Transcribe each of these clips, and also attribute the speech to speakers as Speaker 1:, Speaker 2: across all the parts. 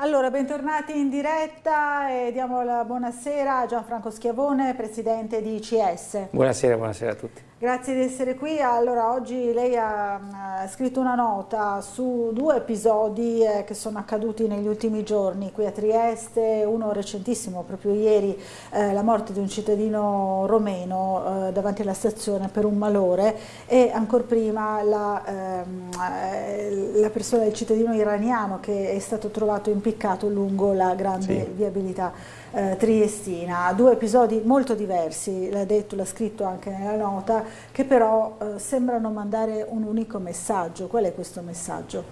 Speaker 1: Allora, bentornati in diretta e diamo la buonasera a Gianfranco Schiavone, presidente di ICS.
Speaker 2: Buonasera, buonasera a tutti.
Speaker 1: Grazie di essere qui. Allora, oggi lei ha scritto una nota su due episodi eh, che sono accaduti negli ultimi giorni qui a Trieste, uno recentissimo, proprio ieri, eh, la morte di un cittadino romeno eh, davanti alla stazione per un malore e ancora prima la, ehm, la persona del cittadino iraniano che è stato trovato in impiccato lungo la grande sì. viabilità eh, triestina. Due episodi molto diversi, l'ha detto, l'ha scritto anche nella nota, che però eh, sembrano mandare un unico messaggio. Qual è questo messaggio?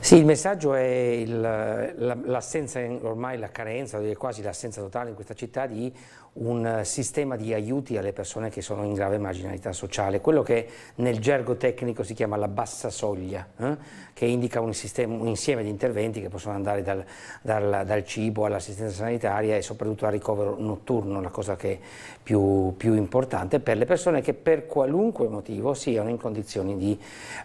Speaker 2: Sì, il messaggio è l'assenza, ormai la carenza, quasi l'assenza totale in questa città di un eh, sistema di aiuti alle persone che sono in grave marginalità sociale, quello che nel gergo tecnico si chiama la bassa soglia, eh? che indica un, sistema, un, insieme di interventi che possono andare dal, dal, dal cibo all'assistenza sanitaria e soprattutto al ricovero notturno, la cosa che è più, più, importante per le persone che per qualunque motivo siano in condizioni di,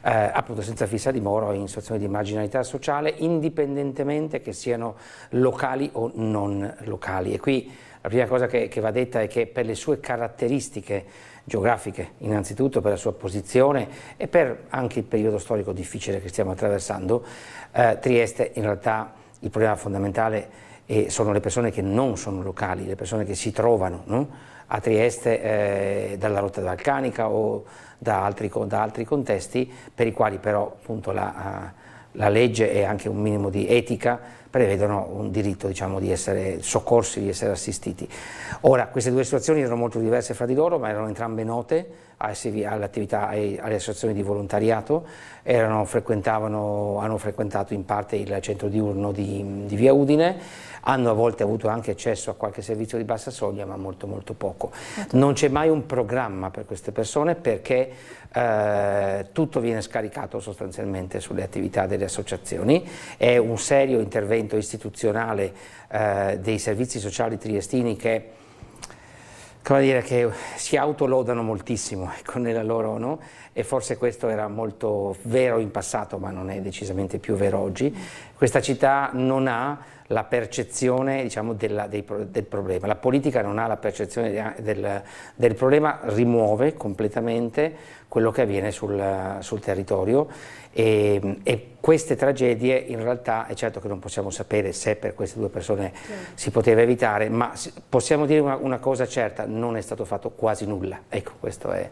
Speaker 2: eh, appunto senza fissa dimora o in situazioni di marginalità sociale, indipendentemente che siano locali o non locali. E qui la prima cosa che, che va detta è che per le sue caratteristiche geografiche innanzitutto per la sua posizione e per anche il periodo storico difficile che stiamo attraversando, eh, Trieste in realtà il problema fondamentale sono le persone che non sono locali, le persone che si trovano no? a Trieste eh, dalla rotta balcanica o da altri, da altri, contesti per i quali però appunto la, la legge e anche un minimo di etica prevedono un diritto diciamo, di essere soccorsi, di essere assistiti. Ora, queste due situazioni erano molto diverse fra di loro, ma erano entrambe note all'attività, alle associazioni di volontariato, erano, hanno frequentato in parte il centro diurno di, di Via Udine, hanno a volte avuto anche accesso a qualche servizio di bassa soglia, ma molto molto poco. Certo. Non c'è mai un programma per queste persone perché eh, tutto viene scaricato sostanzialmente sulle attività delle associazioni, è un serio intervento istituzionale eh, dei servizi sociali triestini che, dire, che si autolodano moltissimo ecco, nella loro, no? e forse questo era molto vero in passato ma non è decisamente più vero oggi, questa città non ha la percezione diciamo, della, dei, del problema. La politica non ha la percezione del, del problema, rimuove completamente quello che avviene sul, sul territorio e, e, queste tragedie in realtà è certo che non possiamo sapere se per queste due persone sì. si poteva evitare, ma possiamo dire una, una cosa certa, non è stato fatto quasi nulla. Ecco, questo è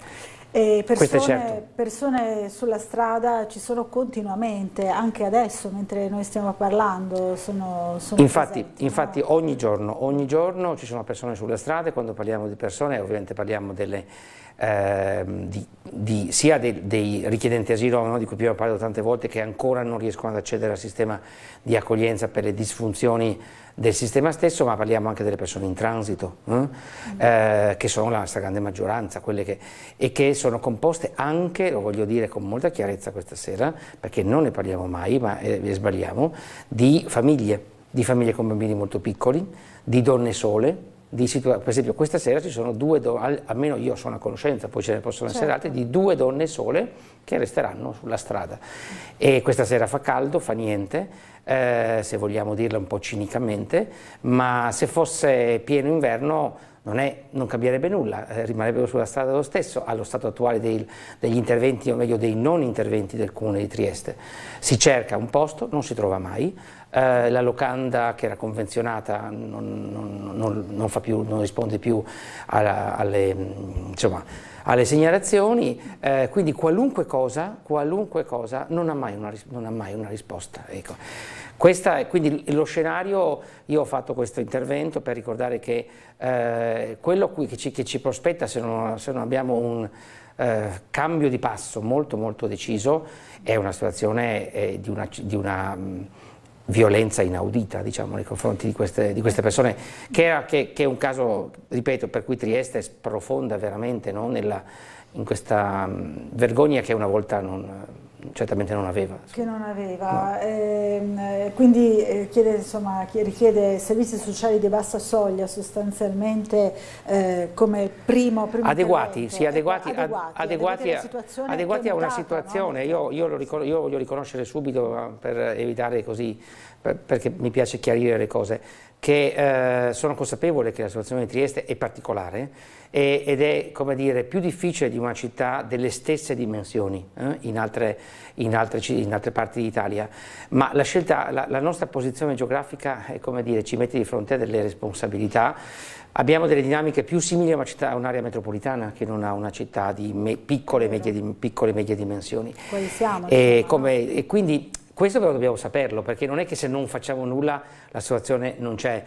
Speaker 1: e persone, certo. persone, sulla strada ci sono continuamente, anche adesso mentre noi stiamo parlando. Sono, sono infatti,
Speaker 2: presenti, infatti no? ogni, giorno, ogni giorno ci sono persone sulla strada e quando parliamo di persone ovviamente parliamo delle ehm, di, di, sia dei, dei, richiedenti asilo, no, di cui abbiamo parlato tante volte, che ancora non riescono ad accedere al sistema di accoglienza per le disfunzioni del sistema stesso, ma parliamo anche delle persone in transito, mm? Mm. eh? Mm. che sono la stragrande maggioranza, quelle che, e che sono composte anche, lo voglio dire con molta chiarezza questa sera, perché non ne parliamo mai, ma eh, sbagliamo, di famiglie, di famiglie con bambini molto piccoli, di donne sole, di situazioni. Per esempio, questa sera ci sono due donne, almeno io sono a conoscenza, poi ce ne possono certo. essere altre, di due donne sole che resteranno sulla strada. E questa sera fa caldo, fa niente. Eh, se vogliamo dirla un po' cinicamente, ma se fosse pieno inverno non, è, non, cambierebbe nulla, eh, rimanebbero sulla strada lo stesso, allo stato attuale dei, degli interventi, o meglio dei non interventi del Comune di Trieste. Si cerca un posto, non si trova mai, eh, la locanda che era convenzionata non, non, non, non più, risponde più alla, alle, insomma, alle, segnalazioni, eh, quindi qualunque cosa, qualunque cosa non, ha mai una, ha mai una risposta. Ecco. È, quindi lo scenario, io ho fatto questo intervento per ricordare che eh, quello che ci, che ci, prospetta se non, se non abbiamo un eh, cambio di passo molto molto deciso è una situazione eh, di una, di una violenza inaudita diciamo, nei confronti di queste, di queste persone, che, era, che, che, è un caso, ripeto, per cui Trieste sprofonda veramente no? Nella, in questa mm, vergogna che una volta non certamente non aveva.
Speaker 1: Che non aveva, no. Ehm, eh, quindi eh, chiede, insomma, richiede servizi sociali di bassa soglia sostanzialmente eh, come primo, primo Adeguati,
Speaker 2: sì, adeguati, ecco, adeguati, adeguati, adeguati, a, adeguati a, una situazione, no? io, io, ricor io voglio riconoscere subito per evitare così, per, perché mi piace chiarire le cose, che eh, sono consapevole che la situazione di Trieste è particolare ed è come dire, più difficile di una città delle stesse dimensioni eh, in altre in altre, in altre parti d'Italia, ma la, scelta, la, la nostra posizione geografica dire, ci mette di fronte a delle responsabilità Abbiamo delle dinamiche più simili a, un'area metropolitana che non a una città di me, piccole, e medie, medie, dimensioni. Quelli siamo. E, come, e quindi questo però dobbiamo saperlo, perché non è che se non facciamo nulla la situazione non c'è.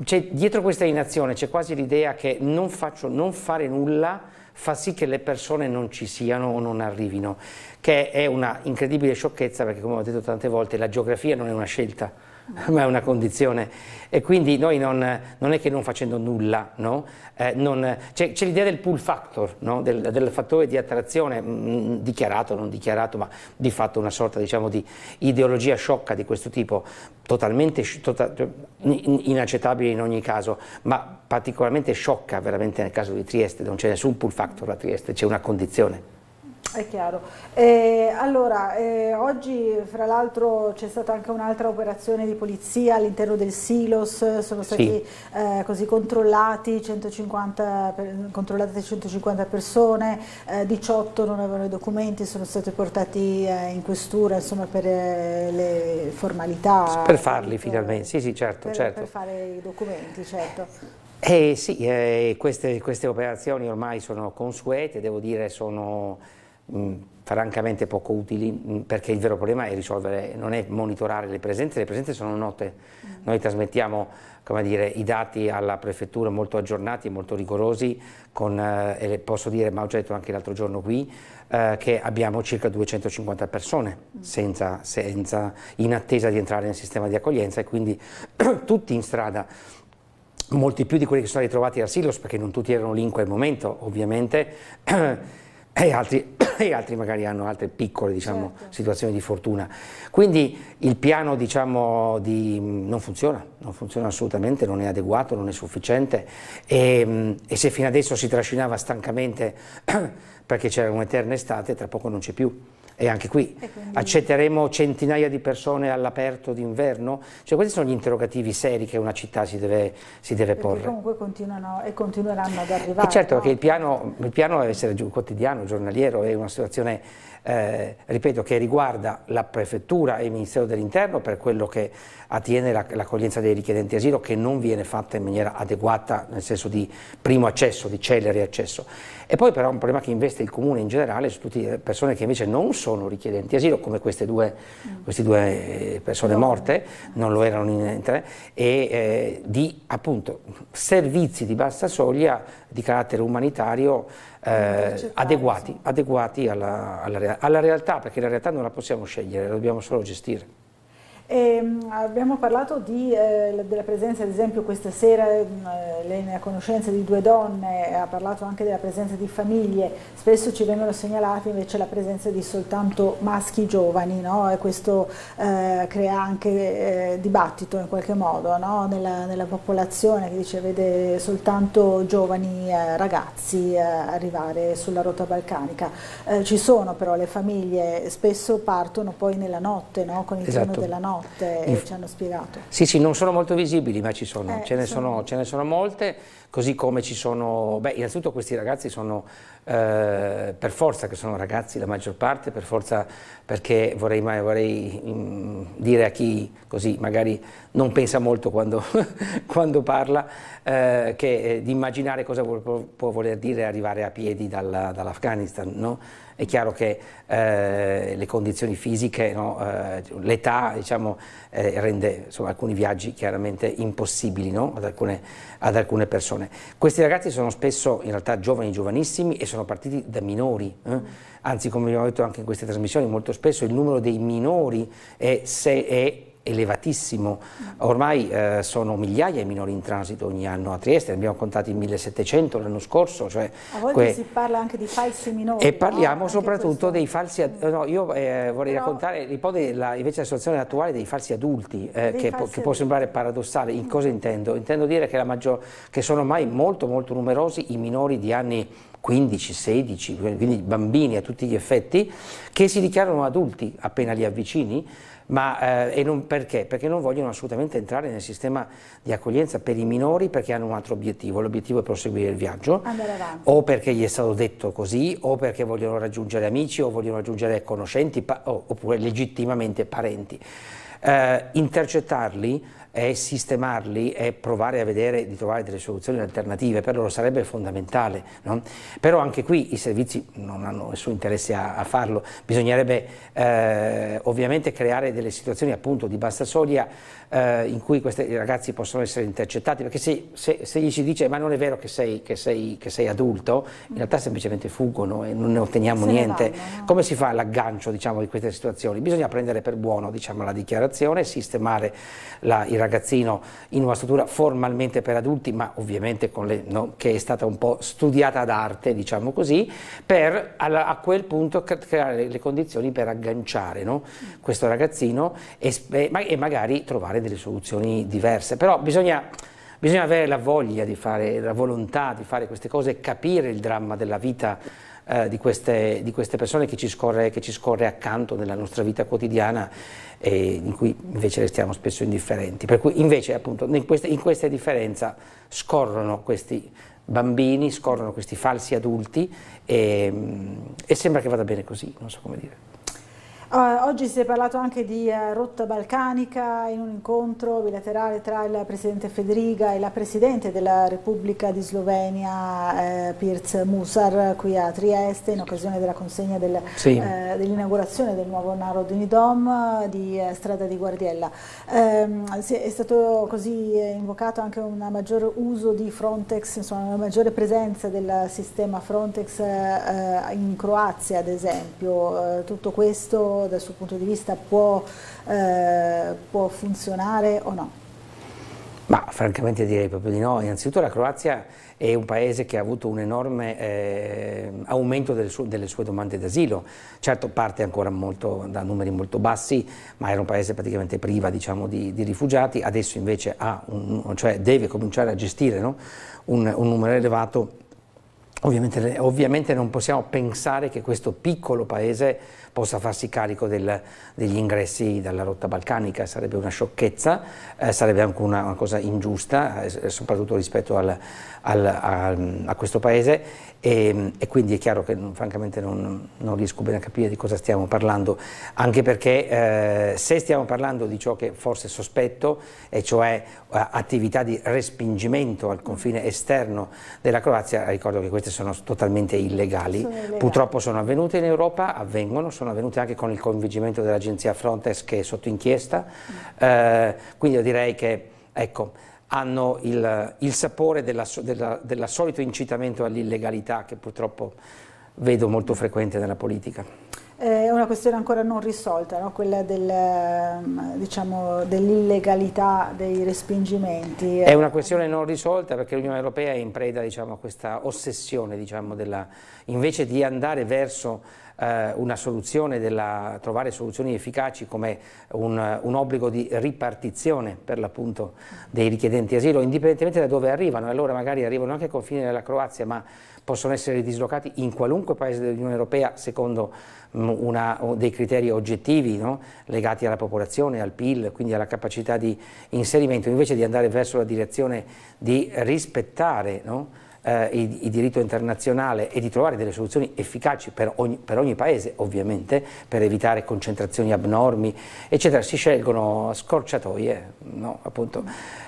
Speaker 2: dietro questa inazione c'è quasi l'idea che non, faccio, non fare nulla fa sì che le persone non ci siano o non arrivino, che è una incredibile sciocchezza perché come ho detto tante volte la geografia non è una scelta, ma è una condizione. E quindi noi non, non è che non facendo nulla, no? eh, non, c'è, c'è, l'idea del pull factor, no? del, del, fattore di attrazione, mh, mm, dichiarato o non dichiarato, ma di fatto una sorta diciamo, di ideologia sciocca di questo tipo, totalmente tota, inaccettabile in ogni caso, ma particolarmente sciocca veramente nel caso di Trieste, non c'è nessun pull factor a Trieste, c'è una condizione.
Speaker 1: È chiaro. Eh, allora, eh, oggi fra l'altro c'è stata anche un'altra operazione di polizia all'interno del Silos, sono stati sì. eh, così controllati 150, controllate 150 persone, 18 eh, non avevano i documenti, sono stati portati eh, in questura insomma, per eh, le formalità. Per
Speaker 2: farli per, finalmente, sì sì certo. Per, certo. per
Speaker 1: fare i documenti, certo.
Speaker 2: Eh sì, eh, queste, queste, operazioni ormai sono consuete, devo dire sono mh, mm, francamente poco utili mh, mm, perché il vero problema è risolvere, non è monitorare le presenze, le presenze sono note, mm. noi trasmettiamo dire, i dati alla prefettura molto aggiornati, molto rigorosi, con, eh, posso dire, ma ho già detto anche l'altro giorno qui, eh, che abbiamo circa 250 persone senza, senza, in attesa di entrare nel sistema di accoglienza e quindi tutti in strada molti più di quelli che sono ritrovati a Silos, perché non tutti erano lì in quel momento, ovviamente, e altri e altri magari hanno altre piccole diciamo, certo. situazioni di fortuna. Quindi il piano diciamo, di, mm, non funziona, non funziona assolutamente, non è adeguato, non è sufficiente e, ehm, e se fino adesso si trascinava stancamente perché c'era un'eterna estate, tra poco non c'è più. E anche qui e quindi... accetteremo centinaia di persone all'aperto d'inverno? Cioè questi sono gli interrogativi seri che una città si deve, si deve porre. Perché
Speaker 1: comunque continuano e continueranno ad arrivare. E certo, no? che
Speaker 2: il piano, il piano deve essere quotidiano, giornaliero, è una situazione eh, ripeto, che riguarda la Prefettura e il Ministero dell'Interno per quello che attiene l'accoglienza dei richiedenti asilo che non viene fatta in maniera adeguata nel senso di primo accesso, di celere accesso. E poi però è un problema che investe il Comune in generale su tutte eh, le persone che invece non sono richiedenti asilo, come queste due, queste due eh, persone morte, non lo erano in tre, e eh, di appunto servizi di bassa soglia di carattere umanitario eh, adeguati, adeguati alla, alla, alla realtà, perché la realtà non la possiamo scegliere, la dobbiamo solo gestire.
Speaker 1: E ehm, abbiamo parlato di, eh, della presenza, ad esempio questa sera eh, lei ne ha conoscenza di due donne, eh, ha parlato anche della presenza di famiglie, spesso ci vengono segnalate invece la presenza di soltanto maschi giovani no? e questo eh, crea anche eh, dibattito in qualche modo no? nella, nella, popolazione che dice vede soltanto giovani ragazzi arrivare sulla rotta balcanica. ci sono però le famiglie, spesso partono poi nella notte, no? con il esatto. della notte notte, Inf ci hanno spiegato.
Speaker 2: Sì, sì, non sono molto visibili, ma ci sono, eh, ce, ne sono... sono, ce ne sono molte, così come ci sono, beh, innanzitutto questi ragazzi sono, eh, per forza che sono ragazzi la maggior parte, per forza perché vorrei, mai, vorrei mh, mm, dire a chi così magari non pensa molto quando, quando parla, eh, che eh, di immaginare cosa può, può voler dire arrivare a piedi dall'Afghanistan, dall no? È chiaro che eh, le condizioni fisiche, no, eh, l'età diciamo, eh, rende insomma, alcuni viaggi chiaramente impossibili no, ad, alcune, ad, alcune, persone. Questi ragazzi sono spesso in realtà giovani, giovanissimi e sono partiti da minori. Eh. Anzi, come abbiamo detto anche in queste trasmissioni, molto spesso il numero dei minori è, se è elevatissimo, ormai eh, sono migliaia i minori in transito ogni anno a Trieste, ne abbiamo contati 1700 l'anno scorso. Cioè
Speaker 1: a volte que... si parla anche di falsi minori. E parliamo no? soprattutto
Speaker 2: questo... dei falsi, adulti. no, io eh, vorrei Però... raccontare l'ipotesi, invece la situazione attuale dei falsi adulti, eh, dei che, falsi po che, può sembrare paradossale, in mm. cosa intendo? Intendo dire che, maggior... che sono ormai molto molto numerosi i minori di anni 15, 16, quindi bambini a tutti gli effetti, che si dichiarano adulti appena li avvicini, ma eh, non perché? Perché non vogliono assolutamente entrare nel sistema di accoglienza per i minori perché hanno un altro obiettivo, l'obiettivo è proseguire il viaggio, o perché gli è stato detto così, o perché vogliono raggiungere amici, o vogliono raggiungere conoscenti, oppure legittimamente parenti. Eh, intercettarli è sistemarli e provare a vedere di trovare delle soluzioni alternative, per loro sarebbe fondamentale. No? Però anche qui i servizi non hanno nessun interesse a, a farlo, bisognerebbe eh, ovviamente creare delle situazioni appunto di bassa soglia eh, in cui questi ragazzi possono essere intercettati, perché se, se, se, gli si dice ma non è vero che sei, che sei, che sei adulto, in realtà semplicemente fuggono e non ne otteniamo se niente. Ne vanno, Come si fa l'aggancio diciamo, di queste situazioni? Bisogna prendere per buono diciamo, la dichiarazione, sistemare la, i ragazzi ragazzino in una struttura formalmente per adulti, ma ovviamente le, no, che è stata un po' studiata ad arte, diciamo così, per alla, a quel punto creare le condizioni per agganciare no, questo ragazzino e, e, magari trovare delle soluzioni diverse. Però bisogna, bisogna avere la voglia di fare, la volontà di fare queste cose e capire il dramma della vita eh, di, queste, di, queste, persone che ci, scorre, che ci, scorre, accanto nella nostra vita quotidiana e in cui invece restiamo spesso indifferenti. Per cui invece appunto in questa, in questa differenza scorrono questi bambini, scorrono questi falsi adulti e, mm, e sembra che vada bene così, non so come dire.
Speaker 1: Uh, oggi si è parlato anche di uh, rotta balcanica in un incontro bilaterale tra il Presidente Federica e la Presidente della Repubblica di Slovenia, eh, Pirz Musar, qui a Trieste, in occasione della consegna del, sì. eh, dell'inaugurazione del nuovo Narodni Dom eh, di eh, Strada di Guardiella. Ehm, è stato così invocato anche un maggior uso di Frontex, insomma una maggiore presenza del sistema Frontex in Croazia ad esempio. tutto questo dal suo punto di vista può, eh, può funzionare o no?
Speaker 2: Ma francamente direi proprio di no. Innanzitutto la Croazia è un paese che ha avuto un enorme eh, aumento delle sue, delle sue domande d'asilo. Certo parte ancora molto, da numeri molto bassi, ma era un paese praticamente priva diciamo, di, di, rifugiati. Adesso invece un, cioè deve cominciare a gestire no? un, un numero elevato Ovviamente, ovviamente, non possiamo pensare che questo piccolo paese possa farsi carico del, degli ingressi dalla rotta balcanica, sarebbe una sciocchezza, eh, sarebbe anche una, una cosa ingiusta, eh, soprattutto rispetto al, al, a, a, questo paese e, ehm, e, quindi è chiaro che mm, francamente non, non, riesco bene a capire di cosa stiamo parlando, anche perché eh, se stiamo parlando di ciò che forse sospetto, e cioè eh, attività di respingimento al confine esterno della Croazia, ricordo che queste sono totalmente illegali, sono illegali. purtroppo sono avvenute in Europa, avvengono, sono sono avvenute anche con il coinvolgimento dell'agenzia Frontex che è sotto inchiesta, mm. eh, quindi io direi che ecco, hanno il, il sapore del solito incitamento all'illegalità che purtroppo vedo molto frequente nella politica.
Speaker 1: Eh, è una questione ancora non risolta, no? quella del, mm, diciamo, dell'illegalità dei respingimenti. È una
Speaker 2: questione non risolta perché l'Unione Europea è in preda diciamo, a questa ossessione, diciamo, della, invece di andare verso eh, una soluzione, della, trovare soluzioni efficaci come un, un obbligo di ripartizione per l'appunto dei richiedenti asilo, indipendentemente da dove arrivano, allora magari arrivano anche ai confini della Croazia, ma possono essere dislocati in qualunque paese dell'Unione Europea secondo mm, una, dei criteri oggettivi no? legati alla popolazione, al PIL, quindi alla capacità di inserimento, invece di andare verso la direzione di rispettare no? eh, il, il, diritto internazionale e di trovare delle soluzioni efficaci per ogni, per ogni paese ovviamente, per evitare concentrazioni abnormi, eccetera, si scelgono scorciatoie, no? Appunto,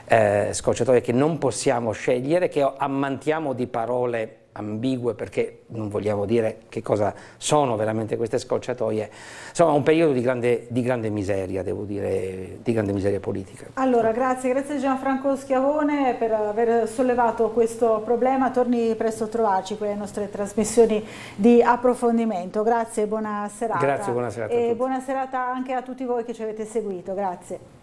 Speaker 2: eh, scorciatoie che non possiamo scegliere, che ammantiamo di parole ambigue perché non vogliamo dire che cosa sono veramente queste scorciatoie, insomma un periodo di grande, di grande miseria, devo dire, di grande miseria politica.
Speaker 1: Allora, grazie, grazie Gianfranco Schiavone per aver sollevato questo problema, torni presto a trovarci con le nostre trasmissioni di approfondimento, grazie, buona serata. Grazie, buona serata. E buona serata anche a tutti voi che ci avete seguito, grazie.